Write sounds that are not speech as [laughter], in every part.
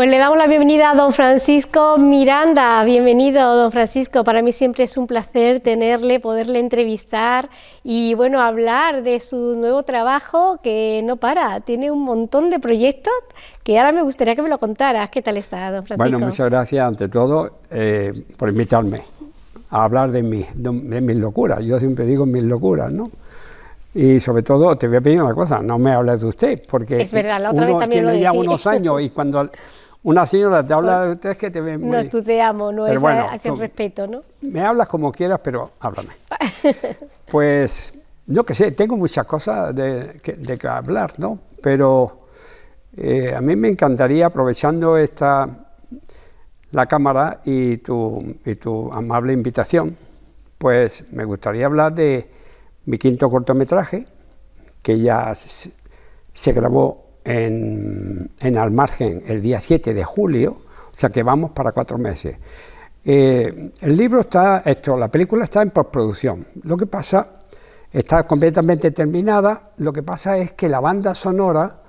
Pues le damos la bienvenida a don Francisco Miranda. Bienvenido, don Francisco. Para mí siempre es un placer tenerle, poderle entrevistar y bueno, hablar de su nuevo trabajo que no para. Tiene un montón de proyectos que ahora me gustaría que me lo contaras. ¿Qué tal está, don Francisco? Bueno, muchas gracias ante todo eh, por invitarme a hablar de, mis locuras. Yo siempre digo mis locuras, ¿no? Y sobre todo, te voy a pedir una cosa, no me hables de usted, porque es verdad, también tiene ya unos años y cuando [laughs] Una señora te habla pues, de ustedes que te ven muy... no es hacer respeto, ¿no? Me hablas como quieras, pero háblame. [laughs] pues, no que sé, tengo muchas cosas de, que, de hablar, ¿no? Pero eh, a mí me encantaría, aprovechando esta la cámara y tu, y tu amable invitación, pues me gustaría hablar de mi quinto cortometraje, que ya se grabó en, Al Margen el día 7 de julio, o sea que vamos para cuatro meses. Eh, el libro está, esto, la película está en postproducción. Lo que pasa, está completamente terminada. Lo que pasa es que la banda sonora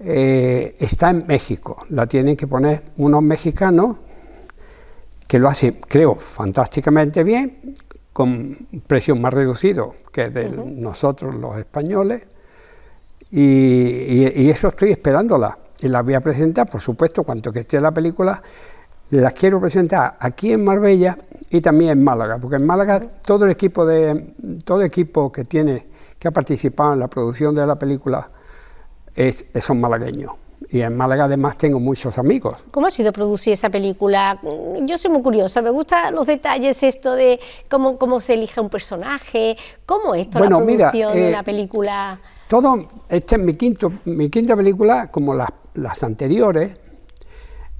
eh, está en México. La tienen que poner unos mexicanos que lo hacen, creo, fantásticamente bien, con precio más reducido que de nosotros los españoles y, eso estoy esperándola. Y la voy a presentar, por supuesto, cuanto que esté la película, las quiero presentar aquí en Marbella y también en Málaga, porque en Málaga todo el equipo, de, todo el equipo que, tiene, que ha participado en la producción de la película es, son malagueños y en Málaga además tengo muchos amigos. ¿Cómo ha sido producir esa película? Mm, yo soy muy curiosa, me gustan los detalles, esto de cómo, se elige un personaje, cómo esto, toda la producción de eh, una película. Todo, esta es mi, quinto, mi quinta película, como las, anteriores,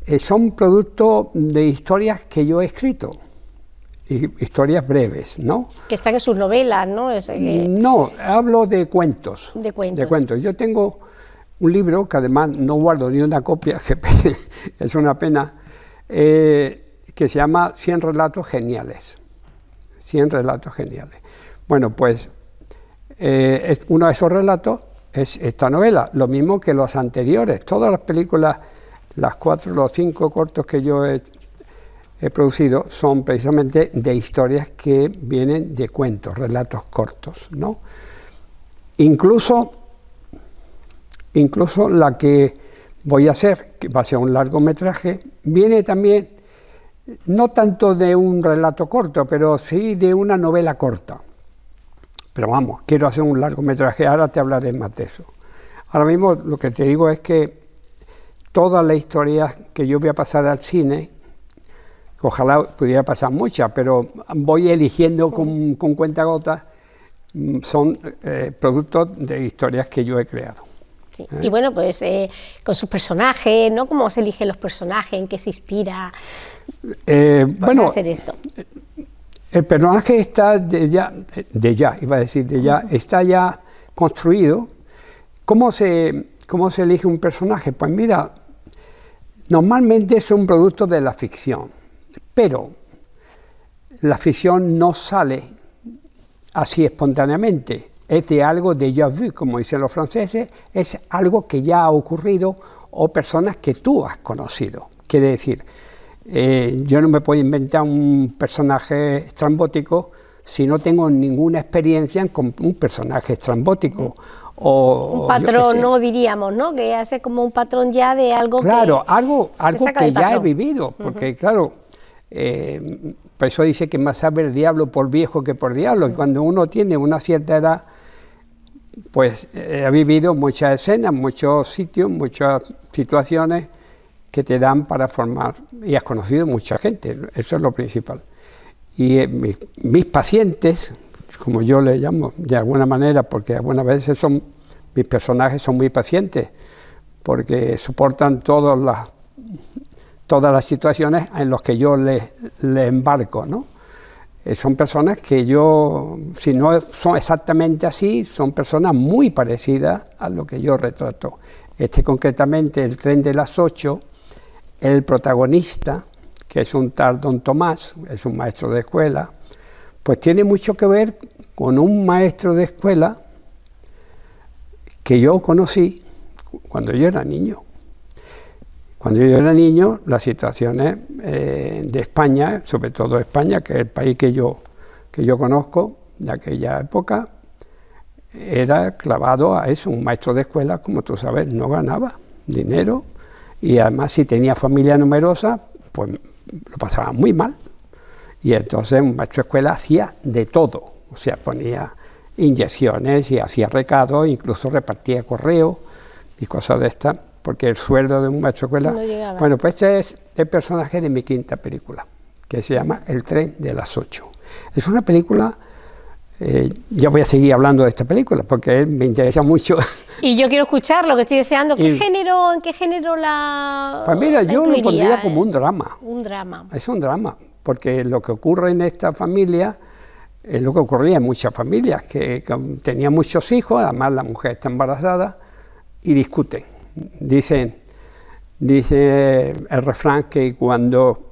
eh, son producto de historias que yo he escrito. Historias breves, ¿no? Que están en sus novelas, ¿no? Eh, no, hablo de cuentos. De cuentos. De cuentos. Yo tengo un libro que además no guardo ni una copia, que [laughs] es una pena, eh, que se llama 100 relatos geniales. 100 relatos geniales. Bueno, pues eh, uno de esos relatos es esta novela, lo mismo que los anteriores. Todas las películas, las cuatro, los cinco cortos que yo he, he producido, son precisamente de historias que vienen de cuentos, relatos cortos, ¿no? Incluso Incluso la que voy a hacer, que va a ser un largometraje, viene también no tanto de un relato corto, pero sí de una novela corta. Pero vamos, quiero hacer un largometraje, ahora te hablaré más de eso. Ahora mismo lo que te digo es que todas las historias que yo voy a pasar al cine, ojalá pudiera pasar muchas, pero voy eligiendo con, cuenta gota mm, son eh, productos de historias que yo he creado. Eh. Y bueno, pues eh, con sus personajes, ¿no? ¿Cómo se eligen los personajes? ¿En qué se inspira? Eh, bueno, esto? el personaje está de ya, iba a decir de ya, está ya construido. ¿Cómo se, ¿Cómo se elige un personaje? Pues mira, normalmente es un producto de la ficción, pero la ficción no sale así espontáneamente de este algo de déjà vu, como dicen los franceses, es algo que ya ha ocurrido o personas que tú has conocido. Quiere decir, eh, yo no me puedo inventar un personaje estrambótico si no tengo ninguna experiencia con un personaje estrambótico. O, un patrón, no diríamos, ¿no? Que hace como un patrón ya de algo claro, que. Claro, algo, que ya he vivido, porque claro, eh, por eso dice que más sabe el diablo por viejo que por diablo, y cuando uno tiene una cierta edad pues he eh, vivido muchas escenas, muchos sitios, muchas situaciones que te dan para formar y has conocido mucha gente, eso es lo principal. Y eh, mis, pacientes, como yo le llamo de alguna manera, porque algunas veces son, mis personajes son muy pacientes, porque soportan todas las, todas las situaciones en las que yo les embarco, ¿no? Eh, son personas que yo, si no son exactamente así, son personas muy parecidas a lo que yo retrato. Este concretamente, el tren de las ocho, el protagonista, que es un tal don Tomás, es un maestro de escuela, pues tiene mucho que ver con un maestro de escuela que yo conocí cuando yo era niño. Cuando yo era niño, las situaciones eh, de España, sobre todo España, que es el país que yo, que yo conozco de aquella época, era clavado a eso. Un maestro de escuela, como tú sabes, no ganaba dinero y además si tenía familia numerosa, pues lo pasaba muy mal. Y entonces un maestro de escuela hacía de todo, o sea, ponía inyecciones y hacía recados, incluso repartía correo y cosas de estas porque el sueldo de un machocuela... bueno, pues este es el personaje de mi quinta película, que se llama El tren de las ocho. Es una película... Eh, yo voy a seguir hablando de esta película porque me interesa mucho. [laughs] Y yo quiero escuchar lo que estoy deseando. ¿Qué género, ¿En qué género la.? Pues mira, yo lo pondría como un drama. Un drama. Es un drama, porque lo que ocurre en esta familia es lo que ocurría en muchas familias, que, que tenían muchos hijos, además la mujer está embarazada y discuten Dice, dice el refrán que cuando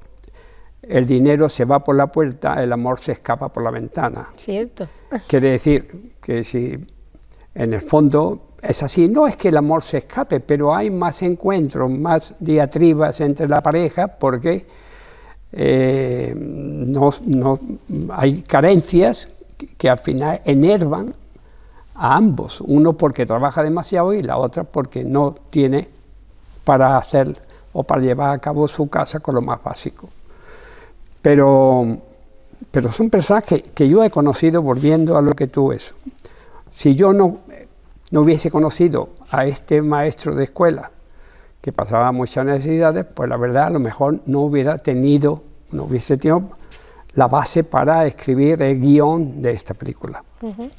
el dinero se va por la puerta, el amor se escapa por la ventana. Cierto. Quiere decir que si en el fondo es así, no es que el amor se escape, pero hay más encuentros, más diatribas entre la pareja porque eh, hay carencias que al final enervan a ambos, uno porque trabaja demasiado y la otra porque no tiene para hacer o para llevar a cabo su casa con lo más básico. Pero, pero son personas que, que yo he conocido volviendo a lo que tú es. Si yo no, no hubiese conocido a este maestro de escuela, que pasaba muchas necesidades, pues la verdad a lo mejor no hubiera tenido, no hubiese tenido la base para escribir el guión de esta película.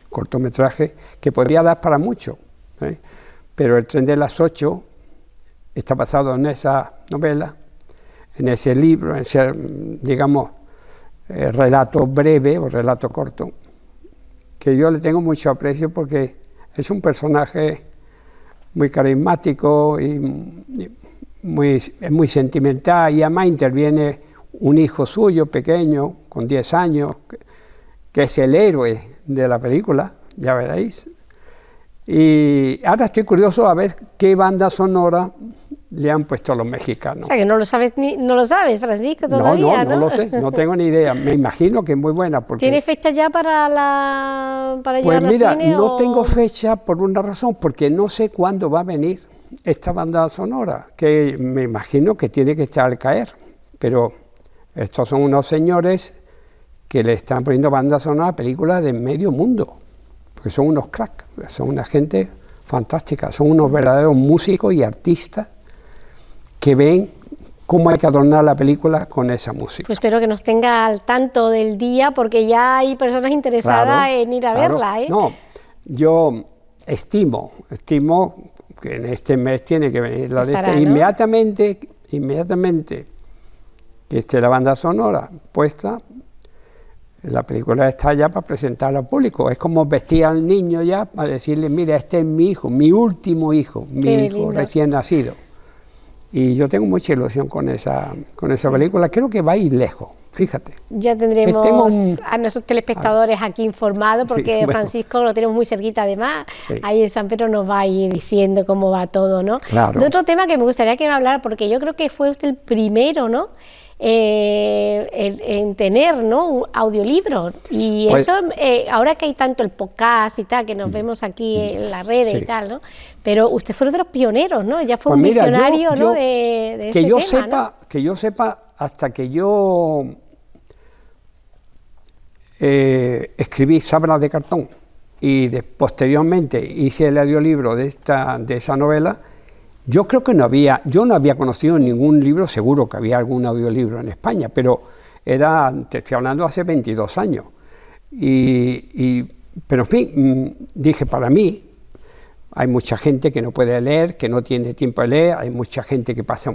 Cortometraje que podría dar para mucho, ¿eh? pero El tren de las ocho está basado en esa novela, en ese libro, en ese, digamos, eh, relato breve o relato corto, que yo le tengo mucho aprecio porque es un personaje muy carismático y, muy, es muy sentimental y además interviene un hijo suyo pequeño, con 10 años, que es el héroe de la película, ya veréis. Y ahora estoy curioso a ver qué banda sonora le han puesto los mexicanos. O sea, que no lo sabes, ni, no lo sabes Francisco, todavía, no, no, no, lo sé, no tengo ni idea. Me imagino que es muy buena. Porque... ¿Tiene fecha ya para, la, para pues mira, al no tengo fecha por una razón, porque no sé cuándo va a venir esta banda sonora, que me imagino que tiene que estar al caer, pero estos son unos señores que le están poniendo banda sonora a películas de medio mundo, porque son unos cracks, son una gente fantástica, son unos verdaderos músicos y artistas que ven cómo hay que adornar la película con esa música. Pues espero que nos tenga al tanto del día, porque ya hay personas interesadas en ir a verla. ¿eh? No, yo estimo, estimo que en este mes tiene que venir la de este. Inmediatamente, inmediatamente que esté la banda sonora puesta, la película está ya para presentarla al público. Es como vestir al niño ya para decirle, mira, este es mi hijo, mi último hijo, mi hijo recién nacido. Y yo tengo mucha ilusión con esa, con esa película. Creo que va a ir lejos, fíjate. Ya tendremos a nuestros telespectadores aquí informados, porque [laughs] Francisco lo tenemos muy cerquita además. Ahí en San Pedro nos va a ir diciendo cómo va todo, ¿no? De otro tema que me gustaría que me hablara, porque yo creo que fue usted el primero, ¿no? Eh, en, tener ¿no? un audiolibro. Y pues eso, eh, ahora que hay tanto el podcast y tal, que nos mm. vemos aquí en las redes y tal, ¿no? Pero usted fue uno de los pioneros, ¿no? Ya fue pues un visionario, ¿no? de, este que yo sepa, Que yo sepa, hasta que yo eh, escribí Sabras de Cartón y posteriormente hice el audiolibro de, esta, de esa novela, yo creo que no había, yo no había conocido ningún libro, seguro que había algún audiolibro en España, pero era, te estoy hablando hace 22 años. Y, pero en fin, mm, dije, para mí, hay mucha gente que no puede leer, que no tiene tiempo de leer, hay mucha gente que pasa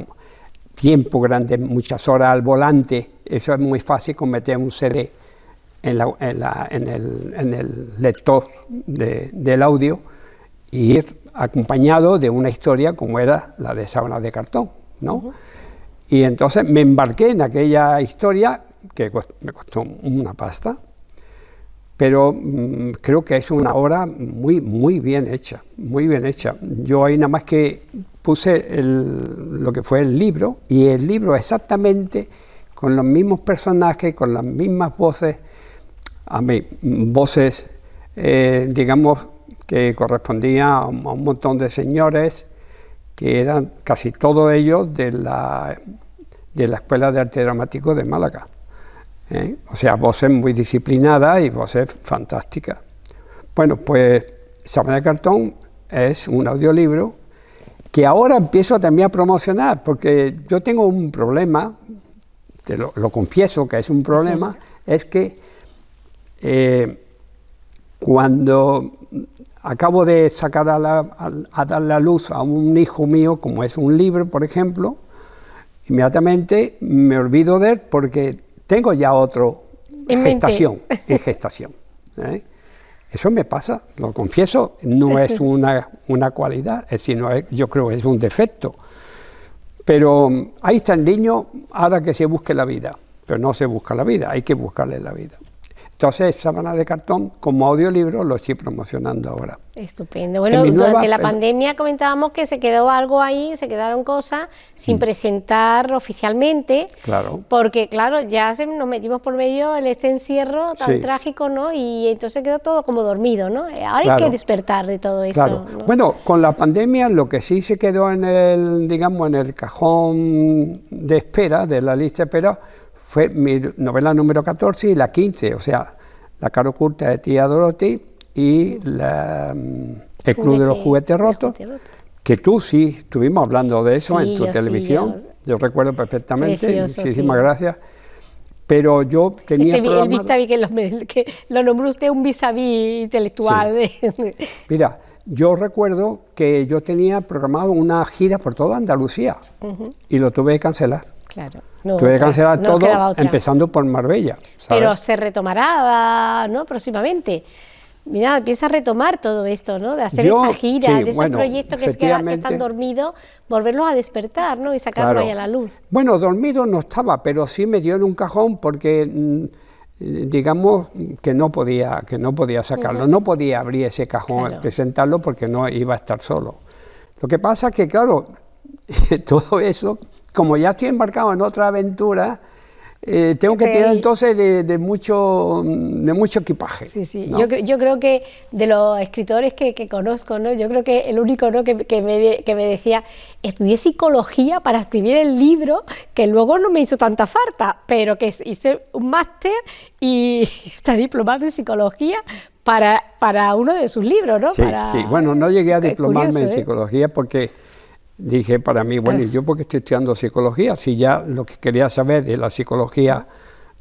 tiempo grande, muchas horas al volante, eso es muy fácil con meter un CD en, el, lector del audio y ir acompañado de una historia como era la de sábanas de cartón, ¿no? Y entonces me embarqué en aquella historia que me costó una pasta, pero mm, creo que es una obra muy, muy bien hecha, muy bien hecha. Yo ahí nada más que puse lo que fue el libro, y el libro exactamente con los mismos personajes, con las mismas voces, a mí, voces, eh, digamos, correspondía a un, montón de señores que eran casi todos ellos de la, de la Escuela de Arte Dramático de Málaga. ¿eh? O sea, voces muy disciplinadas y voces fantásticas. Bueno, pues Sabana de Cartón es un audiolibro que ahora empiezo también a promocionar, porque yo tengo un problema, te lo, confieso que es un problema, es que eh, cuando acabo de sacar a, dar la luz a un hijo mío, como es un libro, por ejemplo, inmediatamente me olvido de él porque tengo ya otro [laughs] en gestación, gestación. ¿eh? Eso me pasa, lo confieso, no es una, una cualidad, sino yo creo que es un defecto. Pero mm, ahí está el niño, ahora que se busque la vida, pero no se busca la vida, hay que buscarle la vida. Entonces, Sábana de Cartón, como audiolibro, lo estoy promocionando ahora. Estupendo. Bueno, durante la pandemia comentábamos que se quedó algo ahí, se quedaron cosas sin mm. presentar oficialmente. Claro. Porque, claro, ya nos metimos por medio en este encierro tan trágico, ¿no? Y entonces quedó todo como dormido, ¿no? Eh, ahora hay que despertar de todo eso. Bueno, con la pandemia lo que sí se quedó en el, digamos, en el cajón de espera, de la lista de espera, fue mi novela número 14 y la 15, o sea, La cara oculta de tía Dorothy y mm, El Club de los Juguetes Rotos, que tú sí, estuvimos hablando de eso en tu televisión, yo, recuerdo perfectamente, muchísimas gracias. Pero yo tenía. Este el vis que, lo, nombró usted un vis, -vis intelectual. [laughs] Mira, yo recuerdo que yo tenía programado una gira por toda Andalucía y lo tuve que cancelar Claro. No, Tuve que cancelar todo, empezando por Marbella. Pero se retomará, ¿no? Próximamente. Mira, empieza a retomar todo esto, ¿no? De hacer esa gira, de esos proyecto proyectos que, están dormidos, volverlos a despertar, ¿no? Y sacarlo ahí a la luz. Bueno, dormido no estaba, pero sí me dio en un cajón porque mm, digamos que no podía que no podía sacarlo, no podía abrir ese cajón, presentarlo porque no iba a estar solo. Lo que pasa es que claro, [laughs] todo eso como ya estoy embarcado en otra aventura, eh, tengo que tirar entonces de, mucho, mm, de mucho equipaje. Sí, sí. Yo, creo que de los escritores que, conozco, ¿no? yo creo que el único ¿no? que, que, me, decía, estudié psicología para escribir el libro, que luego no me hizo tanta falta, pero que hice un máster y [laughs] está diplomado en psicología para, para uno de sus libros. ¿no? Sí, sí. Bueno, no llegué a diplomarme en ¿eh? psicología porque dije para mí, bueno, ¿y yo porque estoy estudiando psicología? Si ya lo que quería saber de la psicología,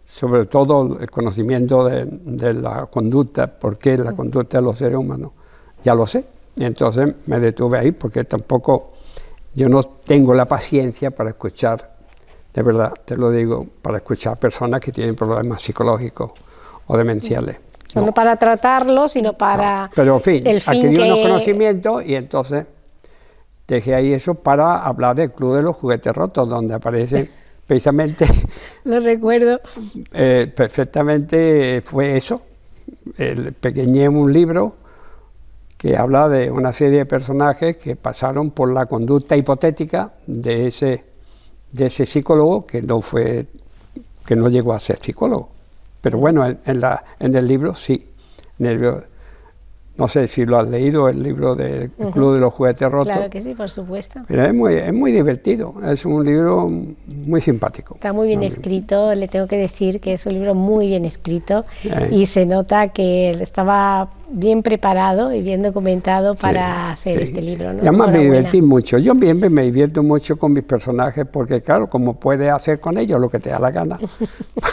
sobre todo el conocimiento de, la conducta, por qué la conducta de los seres humanos, ya lo sé. Entonces me detuve ahí porque tampoco yo no tengo la paciencia para escuchar, de verdad, te lo digo, para escuchar personas que tienen problemas psicológicos o demenciales. no. para tratarlo, sino para Pero, en fin, adquirir unos conocimientos y entonces dejé ahí eso para hablar del Club de los Juguetes Rotos, donde aparece [laughs] precisamente... Lo recuerdo. [laughs] Eh, perfectamente fue eso. pequeñé un libro que habla de una serie de personajes que pasaron por la conducta hipotética de ese, de ese psicólogo que no fue que no llegó a ser psicólogo. Pero bueno, en, la, en el libro sí. En no sé si lo has leído, el libro del Club de los Juguetes Rotos. Claro que sí, por supuesto. Pero es muy, es muy divertido, es un libro muy simpático. Está muy bien escrito, le tengo que decir que es un libro muy bien escrito eh. y se nota que estaba bien preparado y bien documentado para hacer este libro. además me divertí mucho. Yo bien me divierto mucho con mis personajes porque, claro, como puedes hacer con ellos lo que te da la gana.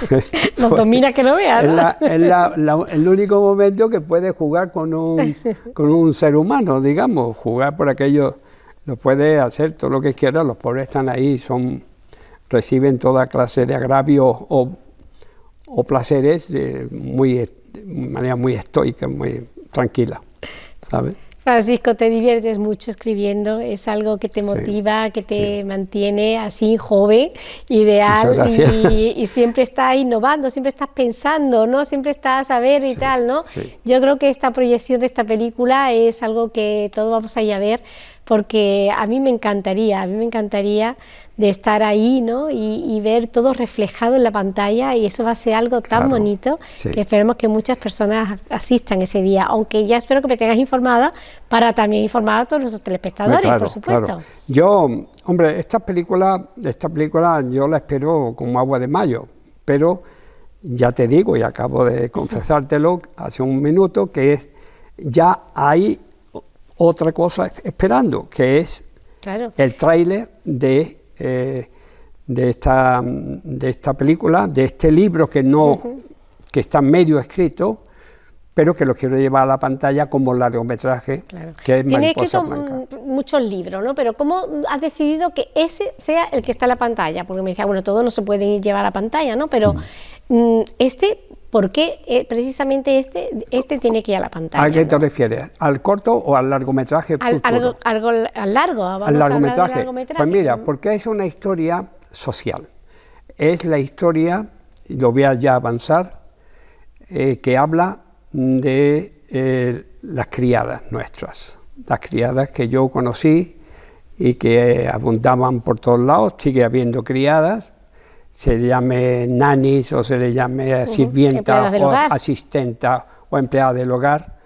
[laughs] Los domina que lo vean. Es, el único momento que puedes jugar con un, [laughs] con un ser humano, digamos, jugar por aquello. Lo puedes hacer todo lo que quieras, los pobres están ahí, son reciben toda clase de agravios o, o placeres eh, muy muy manera muy estoica, muy tranquila, ¿sabes? Francisco, te diviertes mucho escribiendo, es algo que te motiva, que te mantiene así joven, ideal y, siempre estás innovando, siempre estás pensando, ¿no? Siempre estás a ver y tal, ¿no? Yo creo que esta proyección de esta película es algo que todos vamos a ir a ver porque a mí me encantaría, a mí me encantaría de estar ahí ¿no? y, ver todo reflejado en la pantalla y eso va a ser algo tan bonito que esperemos que muchas personas asistan ese día, aunque ya espero que me tengas informada para también informar a todos los telespectadores, por supuesto. Yo, hombre, esta película, esta película yo la espero como agua de mayo, pero ya te digo y acabo de confesártelo hace un minuto que es ya hay otra cosa esperando, que es el tráiler de, eh, de, esta, de esta película, de este libro que no, que está medio escrito, pero que lo quiero llevar a la pantalla como largometraje, claro. que es Tiene escrito muchos libros, ¿no? Pero ¿cómo has decidido que ese sea el que está en la pantalla? Porque me decía, bueno, todo no se puede llevar a la pantalla, ¿no? Pero mm. Mm, este ¿Por qué eh, precisamente este, este tiene que ir a la pantalla? ¿A qué te refieres? ¿Al corto o al largometraje? Al, al, al, largo, vamos al largometraje. largometraje. Pues mira, porque es una historia social. Es la historia, lo voy a ya avanzar, eh, que habla de eh, las criadas nuestras, las criadas que yo conocí y que abundaban por todos lados, sigue habiendo criadas, se le llame nanis o se le llame sirvienta o asistenta o empleada del hogar,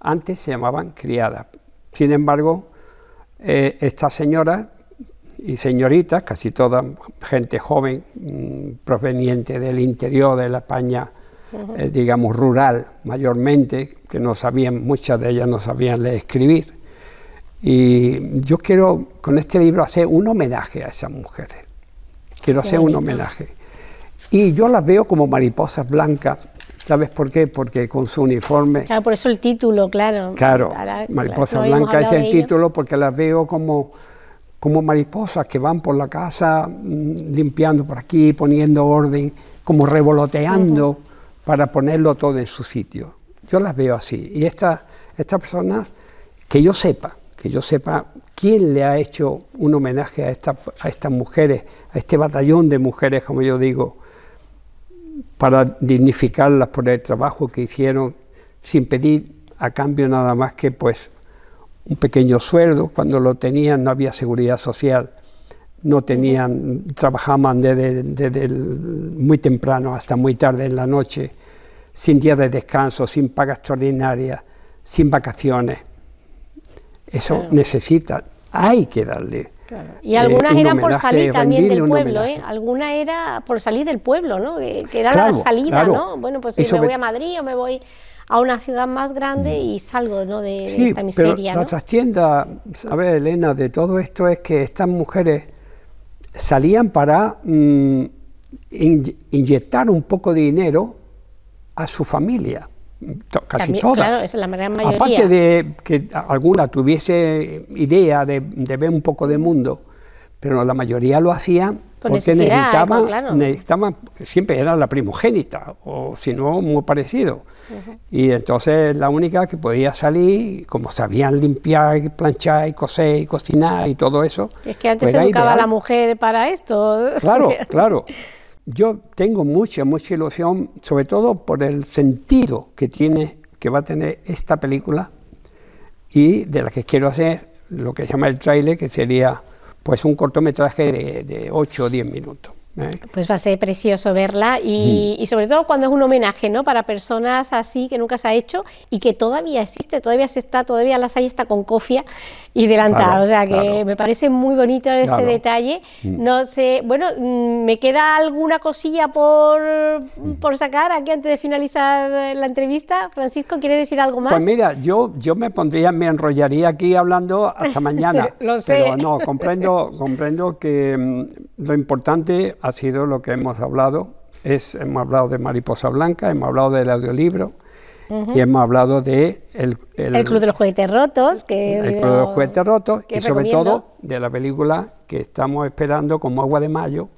antes se llamaban criada... Sin embargo, eh, estas señoras y señoritas, casi toda gente joven mm, proveniente del interior de la España, eh, digamos rural mayormente, que no sabían, muchas de ellas no sabían leer escribir. Y yo quiero con este libro hacer un homenaje a esas mujeres Quiero hacer un homenaje. Y yo las veo como mariposas blancas. ¿Sabes por qué? Porque con su uniforme. Claro, por eso el título, claro. Claro, mariposa blanca es el título porque las veo como, como mariposas que van por la casa mm, limpiando por aquí, poniendo orden, como revoloteando para ponerlo todo en su sitio. Yo las veo así. Y estas esta personas, que yo sepa, que yo sepa quién le ha hecho un homenaje a, estas mujeres, a este batallón de mujeres, como yo digo, para dignificarlas por el trabajo que hicieron sin pedir a cambio nada más que pues un pequeño sueldo, cuando lo tenían no había seguridad social, no tenían, trabajaban desde, desde muy temprano hasta muy tarde en la noche, sin día de descanso, sin paga extraordinaria, sin vacaciones. Eso necesita, hay que darle. Eh, y algunas eran por salir también del pueblo, ¿eh? Algunas era por salir del pueblo, ¿no? Que, era la salida, ¿no? Bueno, pues si me voy a Madrid o me voy a una ciudad más grande mm. y salgo de, esta miseria. Pero ¿no? La trastienda, ¿sabes, Elena? De todo esto es que estas mujeres salían para mm, inyectar un poco de dinero a su familia casi todas. Aparte de que alguna tuviese idea de, ver un poco de mundo, pero la mayoría lo hacía porque necesitaban, siempre era la primogénita, o si no, muy parecido. Y entonces la única que podía salir, como sabían limpiar, planchar, y coser, y cocinar y todo eso. Es que antes pues se educaba la mujer para esto. [laughs] Claro, claro yo tengo mucha, mucha ilusión, sobre todo por el sentido que tiene, que va a tener esta película y de la que quiero hacer lo que se llama el trailer, que sería pues un cortometraje de, de 8 o 10 minutos. ¿Eh? Pues va a ser precioso verla y, sobre todo cuando es un homenaje, ¿no? Para personas así que nunca se ha hecho y que todavía existe, todavía se está, todavía las hay está con cofia y delantada. o sea que me parece muy bonito este detalle. Mm. No sé, bueno, mm, me queda alguna cosilla por, mm. por sacar aquí antes de finalizar la entrevista. Francisco, ¿quiere decir algo más? Pues mira, yo, yo me pondría, me enrollaría aquí hablando hasta [laughs] mañana. Lo sé. Pero no, comprendo, comprendo que lo importante ha sido lo que hemos hablado. hemos hablado de Mariposa Blanca, hemos hablado del audiolibro, y hemos hablado de el, Club de los Juguetes Rotos, el Club de los Juguetes Rotos y sobre todo de la película que estamos esperando como agua de mayo,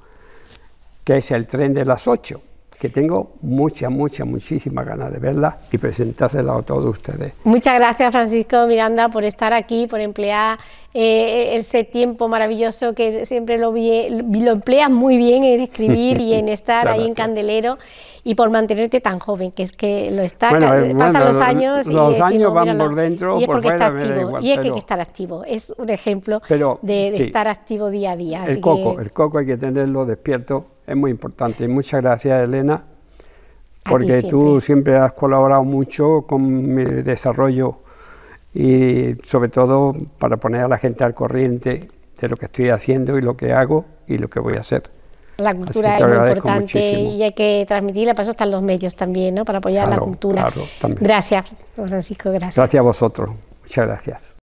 que es El tren de las ocho que tengo mucha, mucha, muchísima ganas de verla y presentársela a todos ustedes. Muchas gracias Francisco Miranda por estar aquí, por emplear eh, ese tiempo maravilloso que siempre lo, lo empleas muy bien en escribir y en [laughs] estar ahí en Candelero y por mantenerte tan joven, que es que lo está, bueno, eh, pasan los años los, los años van por dentro y es porque está activo, y es que hay que estar activo, es un ejemplo de, estar activo día a día. el coco, el coco hay que tenerlo despierto es muy importante. Muchas gracias, Elena, porque tú siempre has colaborado mucho con mi desarrollo y sobre todo para poner a la gente al corriente de lo que estoy haciendo y lo que hago y lo que voy a hacer. La cultura es muy importante y hay que transmitirla, para eso están los medios también, ¿no? para apoyar la cultura. gracias, Francisco, gracias. Gracias a vosotros, muchas gracias.